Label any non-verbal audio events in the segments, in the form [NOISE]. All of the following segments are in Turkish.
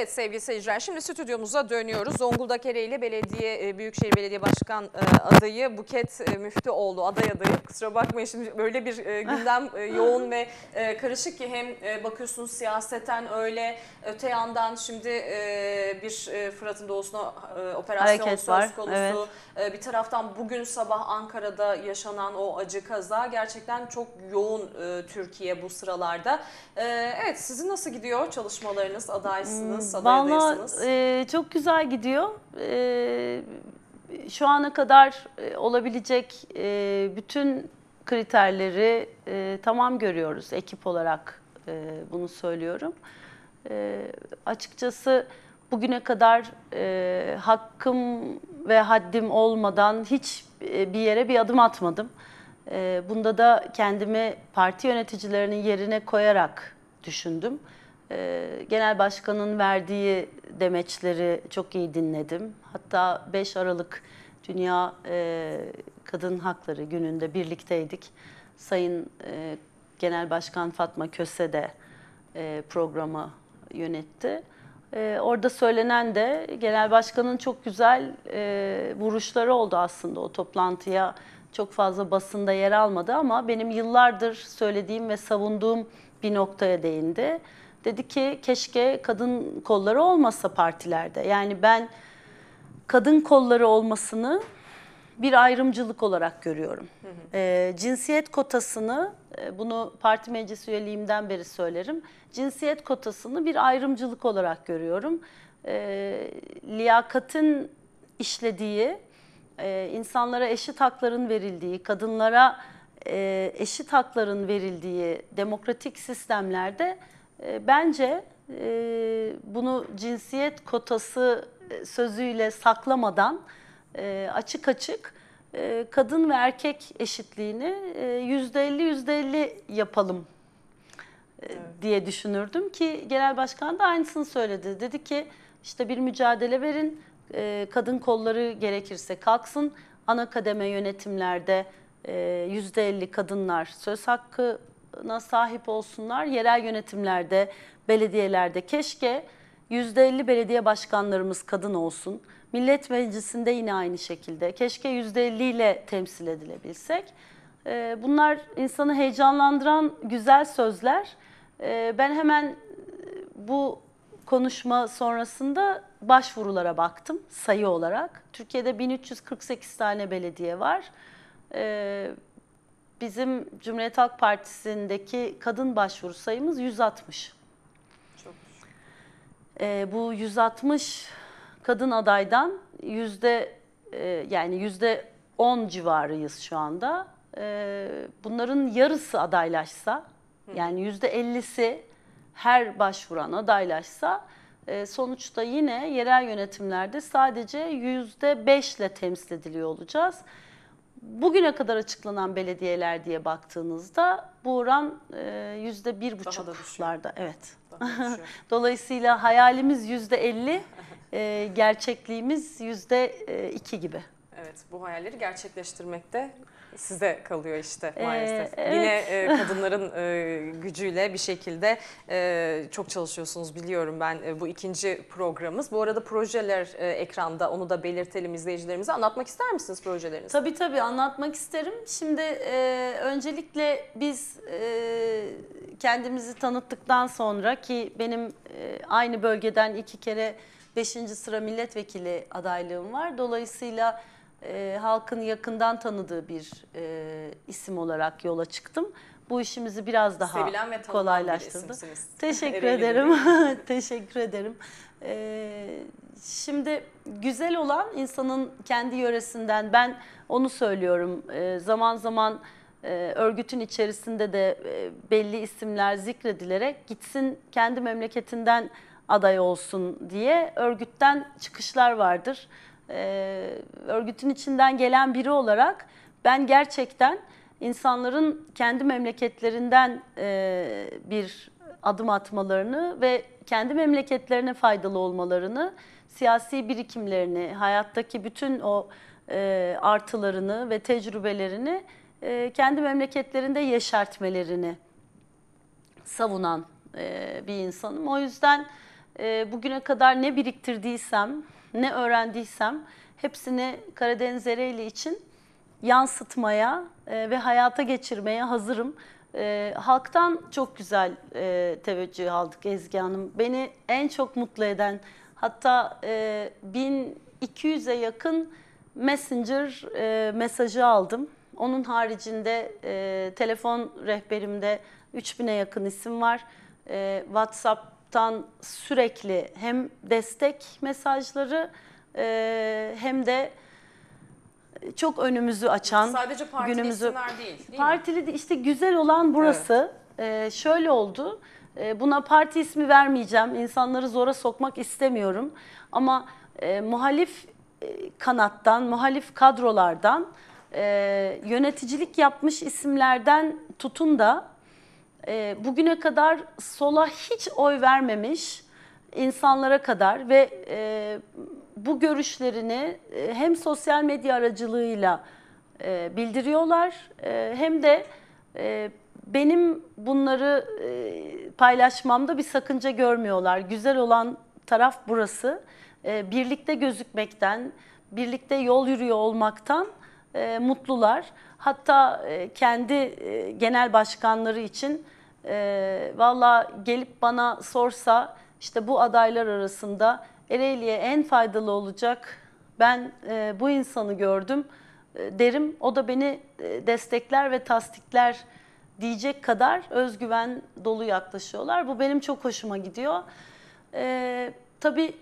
Evet sevgili seyirciler şimdi stüdyomuza dönüyoruz. Zonguldak Ereğli Belediye e, Büyükşehir Belediye Başkan e, adayı Buket e, Müftüoğlu aday adayı. Kusura bakmayın şimdi böyle bir gündem ah. yoğun ve karışık ki hem bakıyorsunuz siyaseten öyle öte yandan şimdi bir Fırat'ın doğusuna operasyon Hareket söz var. konusu. Evet. Bir taraftan bugün sabah Ankara'da yaşanan o acı kaza gerçekten çok yoğun Türkiye bu sıralarda. Evet sizin nasıl gidiyor çalışmalarınız adaysınız? Nasıl e, çok güzel gidiyor. E, şu ana kadar e, olabilecek e, bütün kriterleri e, tamam görüyoruz ekip olarak e, bunu söylüyorum. E, açıkçası bugüne kadar e, hakkım ve haddim olmadan hiç e, bir yere bir adım atmadım. E, bunda da kendimi parti yöneticilerinin yerine koyarak düşündüm. Ee, genel başkanın verdiği demeçleri çok iyi dinledim. Hatta 5 Aralık Dünya e, Kadın Hakları gününde birlikteydik. Sayın e, Genel Başkan Fatma Köse de e, programı yönetti. E, orada söylenen de Genel Başkan'ın çok güzel vuruşları oldu aslında o toplantıya. Çok fazla basında yer almadı ama benim yıllardır söylediğim ve savunduğum bir noktaya değindi. Dedi ki keşke kadın kolları olmasa partilerde. Yani ben kadın kolları olmasını bir ayrımcılık olarak görüyorum. E, cinsiyet kotasını, e, bunu parti meclis üyeliğimden beri söylerim, cinsiyet kotasını bir ayrımcılık olarak görüyorum. E, ee, liyakatin işlediği, e, insanlara eşit hakların verildiği, kadınlara e, eşit hakların verildiği demokratik sistemlerde e, bence e, bunu cinsiyet kotası e, sözüyle saklamadan e, açık açık e, kadın ve erkek eşitliğini e, yüzde 50 yüzde elli yapalım e, diye düşünürdüm ki genel başkan da aynısını söyledi. Dedi ki işte bir mücadele verin, kadın kolları gerekirse kalksın, ana kademe yönetimlerde %50 kadınlar söz hakkı na sahip olsunlar. Yerel yönetimlerde, belediyelerde keşke %50 belediye başkanlarımız kadın olsun. Millet Meclisi'nde yine aynı şekilde. Keşke %50 ile temsil edilebilsek. Ee, bunlar insanı heyecanlandıran güzel sözler. Ee, ben hemen e, bu konuşma sonrasında başvurulara baktım sayı olarak. Türkiye'de 1348 tane belediye var. Ee, bizim Cumhuriyet Halk Partisi'ndeki kadın başvuru sayımız 160. Çok ee, bu 160 kadın adaydan yüzde e, yani yüzde 10 civarıyız şu anda. Ee, bunların yarısı adaylaşsa yani yüzde 50'si her başvuran adaylaşsa e, sonuçta yine yerel yönetimlerde sadece yüzde 5 ile temsil ediliyor olacağız. Bugüne kadar açıklanan belediyeler diye baktığınızda bu oran e, yüzde bir buçuklarda. Evet. [LAUGHS] Dolayısıyla hayalimiz yüzde elli, e, gerçekliğimiz yüzde e, iki gibi. Evet bu hayalleri gerçekleştirmekte size kalıyor işte ee, maalesef. Ee, evet. Yine e, kadınların e, gücüyle bir şekilde e, çok çalışıyorsunuz biliyorum ben bu ikinci programımız. Bu arada projeler e, ekranda onu da belirtelim izleyicilerimize. Anlatmak ister misiniz projelerinizi? Tabii tabii anlatmak isterim. Şimdi öncelikle biz kendimizi tanıttıktan sonra ki benim aynı bölgeden iki kere 5. sıra milletvekili adaylığım var. Dolayısıyla e, halkın yakından tanıdığı bir e, isim olarak yola çıktım. Bu işimizi biraz daha ve kolaylaştırdı. [LAUGHS] [LAUGHS] Teşekkür ederim. Teşekkür ederim. Ee, şimdi güzel olan insanın kendi yöresinden ben onu söylüyorum. Ee, zaman zaman e, örgütün içerisinde de e, belli isimler zikredilerek gitsin kendi memleketinden aday olsun diye örgütten çıkışlar vardır e, örgütün içinden gelen biri olarak ben gerçekten insanların kendi memleketlerinden e, bir adım atmalarını ve kendi memleketlerine faydalı olmalarını, siyasi birikimlerini, hayattaki bütün o e, artılarını ve tecrübelerini e, kendi memleketlerinde yeşertmelerini savunan e, bir insanım. O yüzden e, bugüne kadar ne biriktirdiysem ne öğrendiysem hepsini Karadeniz Ereğli için yansıtmaya e, ve hayata geçirmeye hazırım. E, halktan çok güzel e, teveccüh aldık Ezgi Hanım. Beni en çok mutlu eden hatta 1200'e yakın messenger e, mesajı aldım. Onun haricinde telefon rehberimde 3000'e yakın isim var. WhatsApp tan sürekli hem destek mesajları e, hem de çok önümüzü açan Sadece partili günümüzü isimler değil, değil partili de- işte güzel olan burası. E, şöyle oldu. e, buna parti ismi vermeyeceğim. insanları zora sokmak istemiyorum. Ama e, muhalif e, kanattan, muhalif kadrolardan e, yöneticilik yapmış isimlerden tutun da e, bugüne kadar sola hiç oy vermemiş insanlara kadar ve e, bu görüşlerini e, hem sosyal medya aracılığıyla e, bildiriyorlar e, hem de e, benim bunları e, paylaşmamda bir sakınca görmüyorlar. Güzel olan taraf burası. E, birlikte gözükmekten, birlikte yol yürüyor olmaktan e, mutlular. Hatta e, kendi e, genel başkanları için e, valla gelip bana sorsa işte bu adaylar arasında Ereğli'ye en faydalı olacak ben bu insanı gördüm derim. O da beni destekler ve tasdikler diyecek kadar özgüven dolu yaklaşıyorlar. Bu benim çok hoşuma gidiyor. E, tabii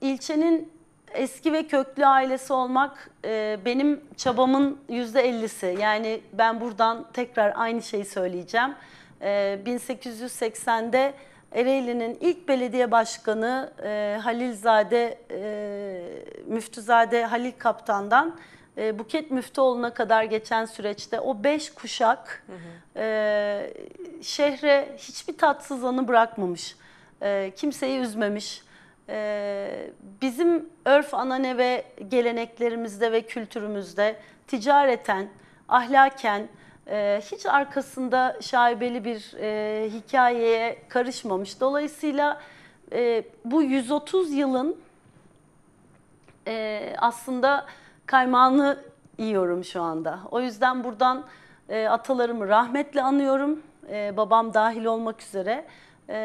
ilçenin eski ve köklü ailesi olmak e, benim çabamın yüzde ellisi. Yani ben buradan tekrar aynı şeyi söyleyeceğim. E, 1880'de Ereğli'nin ilk belediye başkanı e, Halilzade, e, Müftüzade Halil Kaptan'dan e, Buket Müftüoğlu'na kadar geçen süreçte o beş kuşak hı hı. E, şehre hiçbir tatsız anı bırakmamış. E, kimseyi üzmemiş e, bizim örf anane ve geleneklerimizde ve kültürümüzde ticareten, ahlaken e, hiç arkasında şaibeli bir e, hikayeye karışmamış. Dolayısıyla e, bu 130 yılın e, aslında kaymağını yiyorum şu anda. O yüzden buradan e, atalarımı rahmetle anıyorum, e, babam dahil olmak üzere e,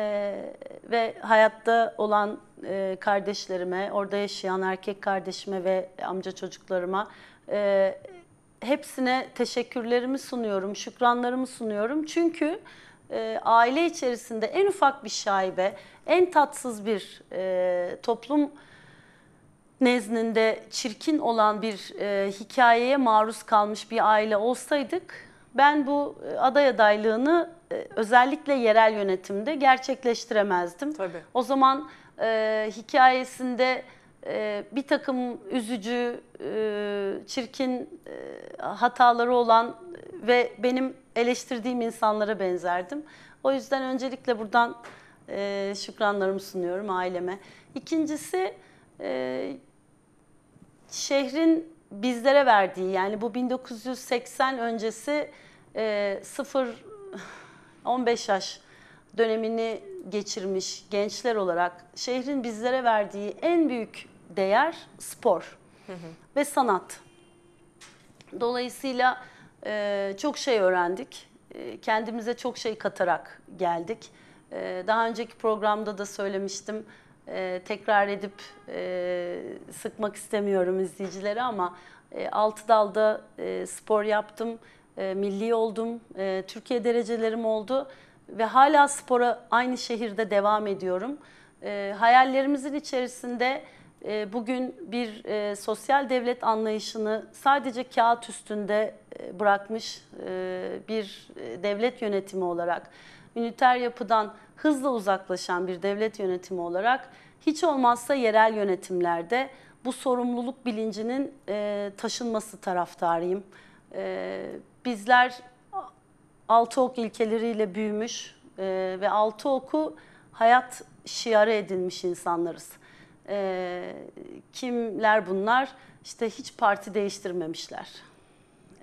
ve hayatta olan e, kardeşlerime, orada yaşayan erkek kardeşime ve amca çocuklarıma e, hepsine teşekkürlerimi sunuyorum, şükranlarımı sunuyorum. Çünkü e, aile içerisinde en ufak bir şaibe, en tatsız bir e, toplum nezdinde çirkin olan bir e, hikayeye maruz kalmış bir aile olsaydık ben bu e, aday adaylığını e, özellikle yerel yönetimde gerçekleştiremezdim. Tabii. O zaman e, hikayesinde e, bir takım üzücü, e, çirkin e, hataları olan ve benim eleştirdiğim insanlara benzerdim. O yüzden öncelikle buradan e, şükranlarımı sunuyorum aileme. İkincisi e, şehrin bizlere verdiği yani bu 1980 öncesi e, 0 15 [LAUGHS] yaş dönemini geçirmiş gençler olarak şehrin bizlere verdiği en büyük değer spor ve sanat. Dolayısıyla e, çok şey öğrendik. E, kendimize çok şey katarak geldik. E, daha önceki programda da söylemiştim. E, tekrar edip e, sıkmak istemiyorum izleyicileri ama e, altı dalda e, spor yaptım. E, milli oldum. E, Türkiye derecelerim oldu ve hala spora aynı şehirde devam ediyorum. E, hayallerimizin içerisinde e, bugün bir e, sosyal devlet anlayışını sadece kağıt üstünde e, bırakmış e, bir e, devlet yönetimi olarak, üniter yapıdan hızla uzaklaşan bir devlet yönetimi olarak hiç olmazsa yerel yönetimlerde bu sorumluluk bilincinin e, taşınması taraftarıyım. E, bizler altı ok ilkeleriyle büyümüş e, ve altı oku hayat şiarı edinmiş insanlarız. E, kimler bunlar? İşte hiç parti değiştirmemişler.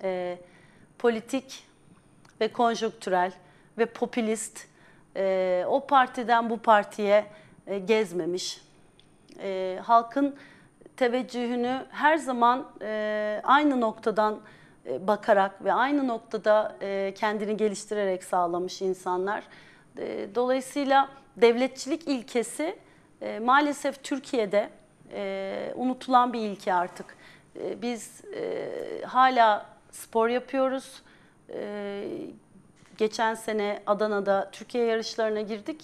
E, politik ve konjöktürel ve popülist e, o partiden bu partiye e, gezmemiş. E, halkın teveccühünü her zaman e, aynı noktadan e, bakarak ve aynı noktada e, kendini geliştirerek sağlamış insanlar. E, dolayısıyla devletçilik ilkesi maalesef Türkiye'de unutulan bir ilke artık. Biz hala spor yapıyoruz. Geçen sene Adana'da Türkiye yarışlarına girdik.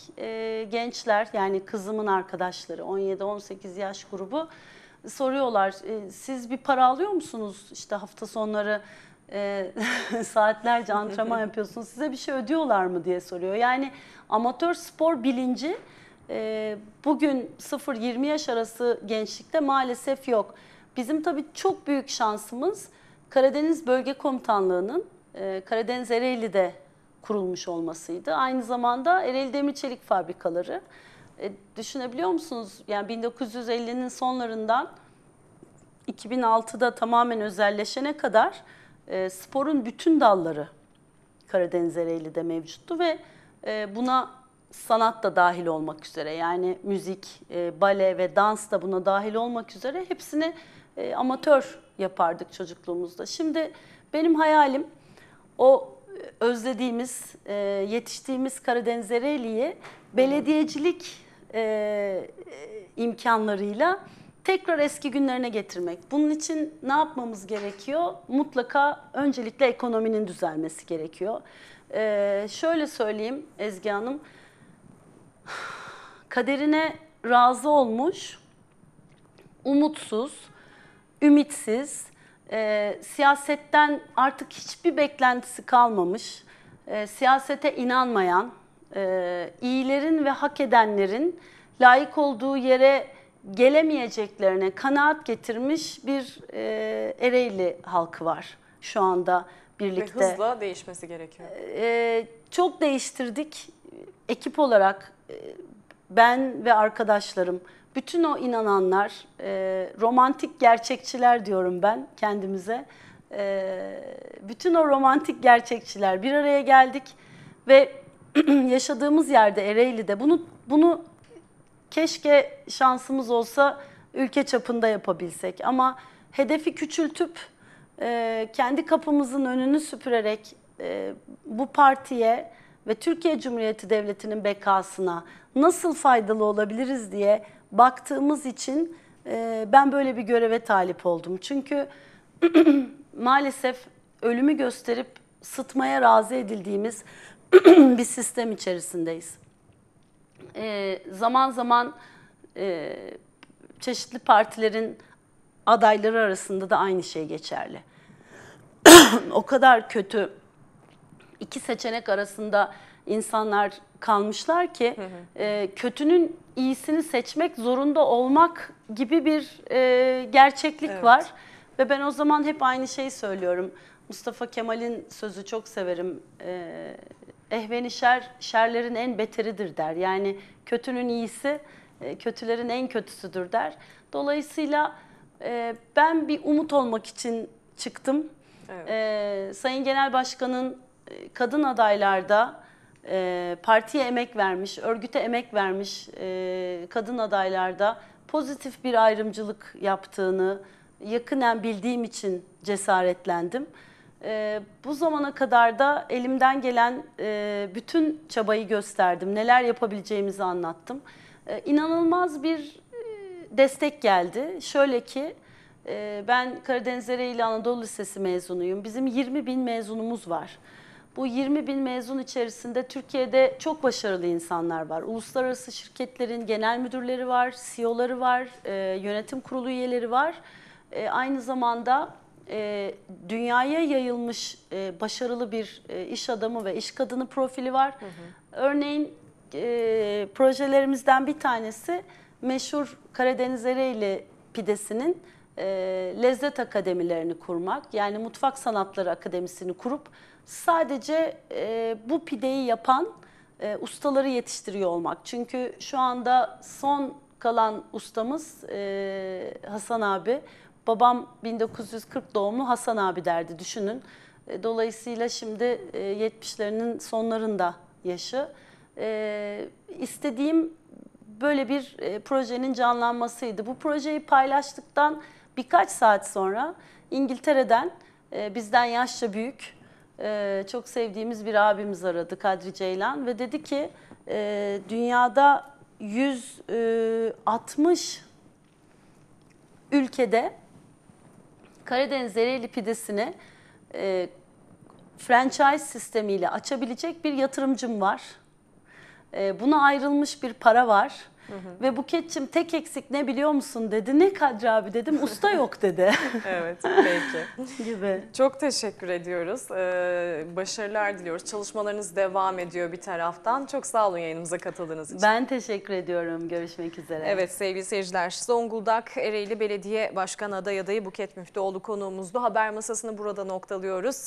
Gençler yani kızımın arkadaşları 17-18 yaş grubu soruyorlar e, siz bir para alıyor musunuz işte hafta sonları e, [LAUGHS] saatlerce antrenman [LAUGHS] yapıyorsunuz size bir şey ödüyorlar mı diye soruyor. Yani amatör spor bilinci e, bugün 0-20 yaş arası gençlikte maalesef yok. Bizim tabii çok büyük şansımız Karadeniz Bölge Komutanlığı'nın e, Karadeniz Ereğli'de kurulmuş olmasıydı. Aynı zamanda Ereğli Demir Çelik Fabrikaları e, düşünebiliyor musunuz? Yani 1950'nin sonlarından 2006'da tamamen özelleşene kadar e, sporun bütün dalları Karadeniz Ereğli'de mevcuttu ve e, buna sanat da dahil olmak üzere yani müzik, e, bale ve dans da buna dahil olmak üzere hepsini e, amatör yapardık çocukluğumuzda. Şimdi benim hayalim o e, özlediğimiz, e, yetiştiğimiz Karadeniz Ereğli'yi belediyecilik e, e, imkanlarıyla tekrar eski günlerine getirmek. Bunun için ne yapmamız gerekiyor? Mutlaka öncelikle ekonominin düzelmesi gerekiyor. E, şöyle söyleyeyim Ezgi Hanım, kaderine razı olmuş, umutsuz, ümitsiz, e, siyasetten artık hiçbir beklentisi kalmamış, e, siyasete inanmayan, e, iyilerin ve hak edenlerin layık olduğu yere gelemeyeceklerine kanaat getirmiş bir e, Ereğli halkı var şu anda birlikte. Ve hızla değişmesi gerekiyor. E, çok değiştirdik ekip olarak e, ben ve arkadaşlarım bütün o inananlar e, romantik gerçekçiler diyorum ben kendimize. E, bütün o romantik gerçekçiler bir araya geldik ve [CLEARS THROAT] yaşadığımız yerde Ereğli'de bunu bunu keşke şansımız olsa ülke çapında yapabilsek ama hedefi küçültüp e, kendi kapımızın önünü süpürerek e, bu partiye ve Türkiye Cumhuriyeti Devleti'nin bekasına nasıl faydalı olabiliriz diye baktığımız için e, ben böyle bir göreve talip oldum. Çünkü [CLEARS THROAT] maalesef ölümü gösterip sıtmaya razı edildiğimiz [CLEARS THROAT] bir sistem içerisindeyiz. E, zaman zaman e, çeşitli partilerin adayları arasında da aynı şey geçerli. [CLEARS THROAT] o kadar kötü iki seçenek arasında insanlar kalmışlar ki hı hı. E, kötünün iyisini seçmek zorunda olmak gibi bir e, gerçeklik evet. var. Ve ben o zaman hep aynı şeyi söylüyorum. Mustafa Kemal'in sözü çok severim. E, ehveni şer, şerlerin en beteridir der. Yani kötünün iyisi e, kötülerin en kötüsüdür der. Dolayısıyla e, ben bir umut olmak için çıktım. Evet. E, Sayın Genel Başkan'ın kadın adaylarda partiye emek vermiş, örgüte emek vermiş kadın adaylarda pozitif bir ayrımcılık yaptığını yakınen bildiğim için cesaretlendim e, bu zamana kadar da elimden gelen e, bütün çabayı gösterdim. Neler yapabileceğimizi anlattım. E, inanılmaz bir e, destek geldi. Şöyle ki e, ben Karadeniz Ereğli Anadolu Lisesi mezunuyum. Bizim 20 bin mezunumuz var. Bu 20 bin mezun içerisinde Türkiye'de çok başarılı insanlar var. Uluslararası şirketlerin genel müdürleri var, CEO'ları var, e, yönetim kurulu üyeleri var. E, aynı zamanda e, dünyaya yayılmış e, başarılı bir e, iş adamı ve iş kadını profili var. Hı hı. Örneğin e, projelerimizden bir tanesi meşhur Karadeniz Ereğli pidesinin e, lezzet akademilerini kurmak. Yani Mutfak Sanatları Akademisi'ni kurup sadece e, bu pideyi yapan e, ustaları yetiştiriyor olmak. Çünkü şu anda son kalan ustamız e, Hasan abi Babam 1940 doğumlu Hasan abi derdi düşünün. E, dolayısıyla şimdi 70'lerinin e, sonlarında yaşı. E, istediğim böyle bir projenin canlanmasıydı. Bu projeyi paylaştıktan birkaç saat sonra İngiltere'den bizden yaşça büyük çok sevdiğimiz bir abimiz aradı Kadri Ceylan ve dedi ki dünyada 160 ülkede Karadeniz Ereğli pidesini e, franchise sistemiyle açabilecek bir yatırımcım var. E, buna ayrılmış bir para var Hı hı. Ve Buketçim tek eksik ne biliyor musun dedi. Ne Kadri abi dedim. Usta yok dedi. [LAUGHS] evet peki. Gibi. Çok teşekkür ediyoruz. Ee, başarılar diliyoruz. Çalışmalarınız devam ediyor bir taraftan. Çok sağ olun yayınımıza katıldığınız için. Ben teşekkür ediyorum. Görüşmek üzere. Evet sevgili seyirciler. Zonguldak Ereğli Belediye Başkan Aday Adayı Buket Müftüoğlu konuğumuzdu. Haber masasını burada noktalıyoruz.